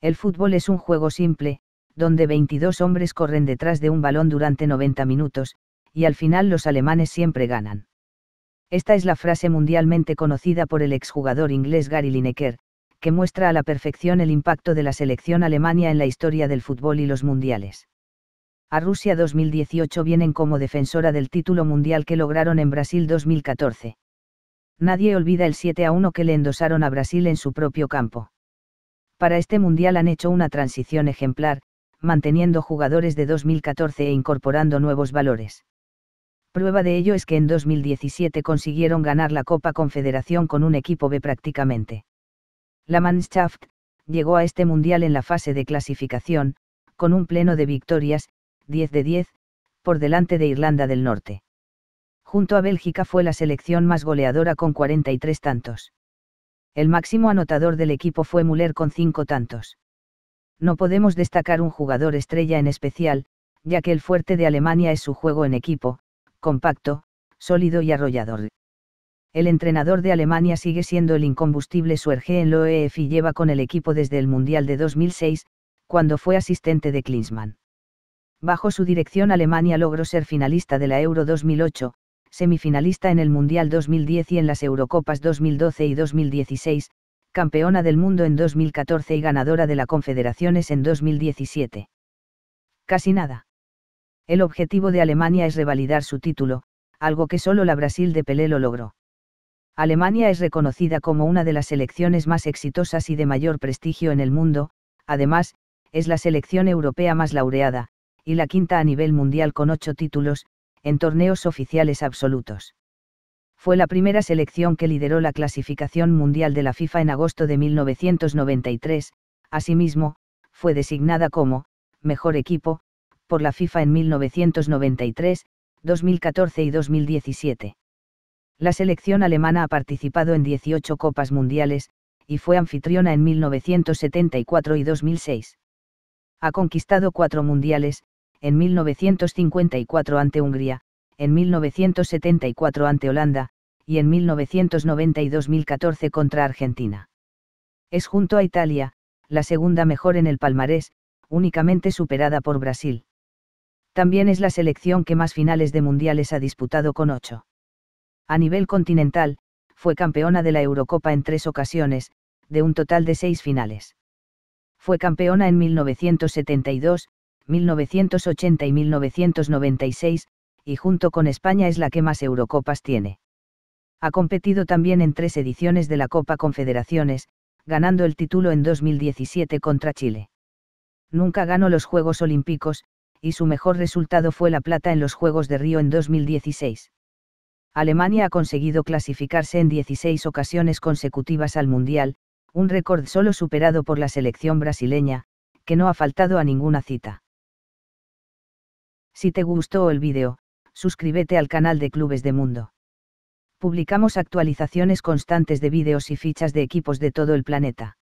El fútbol es un juego simple, donde 22 hombres corren detrás de un balón durante 90 minutos, y al final los alemanes siempre ganan. Esta es la frase mundialmente conocida por el exjugador inglés Gary Lineker, que muestra a la perfección el impacto de la selección Alemania en la historia del fútbol y los mundiales. A Rusia 2018 vienen como defensora del título mundial que lograron en Brasil 2014. Nadie olvida el 7 a 1 que le endosaron a Brasil en su propio campo. Para este mundial han hecho una transición ejemplar, manteniendo jugadores de 2014 e incorporando nuevos valores. Prueba de ello es que en 2017 consiguieron ganar la Copa Confederación con un equipo B prácticamente. La Mannschaft llegó a este mundial en la fase de clasificación, con un pleno de victorias, 10 de 10, por delante de Irlanda del Norte. Junto a Bélgica fue la selección más goleadora con 43 tantos. El máximo anotador del equipo fue Müller con 5 tantos. No podemos destacar un jugador estrella en especial, ya que el fuerte de Alemania es su juego en equipo, compacto, sólido y arrollador el entrenador de Alemania sigue siendo el incombustible Suerge en EF y lleva con el equipo desde el Mundial de 2006, cuando fue asistente de Klinsmann. Bajo su dirección Alemania logró ser finalista de la Euro 2008, semifinalista en el Mundial 2010 y en las Eurocopas 2012 y 2016, campeona del mundo en 2014 y ganadora de la Confederaciones en 2017. Casi nada. El objetivo de Alemania es revalidar su título, algo que solo la Brasil de Pelé lo logró. Alemania es reconocida como una de las selecciones más exitosas y de mayor prestigio en el mundo, además, es la selección europea más laureada, y la quinta a nivel mundial con ocho títulos, en torneos oficiales absolutos. Fue la primera selección que lideró la clasificación mundial de la FIFA en agosto de 1993, asimismo, fue designada como, mejor equipo, por la FIFA en 1993, 2014 y 2017. La selección alemana ha participado en 18 Copas Mundiales, y fue anfitriona en 1974 y 2006. Ha conquistado cuatro mundiales, en 1954 ante Hungría, en 1974 ante Holanda, y en 1990 y 2014 contra Argentina. Es junto a Italia, la segunda mejor en el palmarés, únicamente superada por Brasil. También es la selección que más finales de mundiales ha disputado con ocho. A nivel continental, fue campeona de la Eurocopa en tres ocasiones, de un total de seis finales. Fue campeona en 1972, 1980 y 1996, y junto con España es la que más Eurocopas tiene. Ha competido también en tres ediciones de la Copa Confederaciones, ganando el título en 2017 contra Chile. Nunca ganó los Juegos Olímpicos, y su mejor resultado fue la plata en los Juegos de Río en 2016. Alemania ha conseguido clasificarse en 16 ocasiones consecutivas al Mundial, un récord solo superado por la selección brasileña, que no ha faltado a ninguna cita. Si te gustó el vídeo, suscríbete al canal de Clubes de Mundo. Publicamos actualizaciones constantes de vídeos y fichas de equipos de todo el planeta.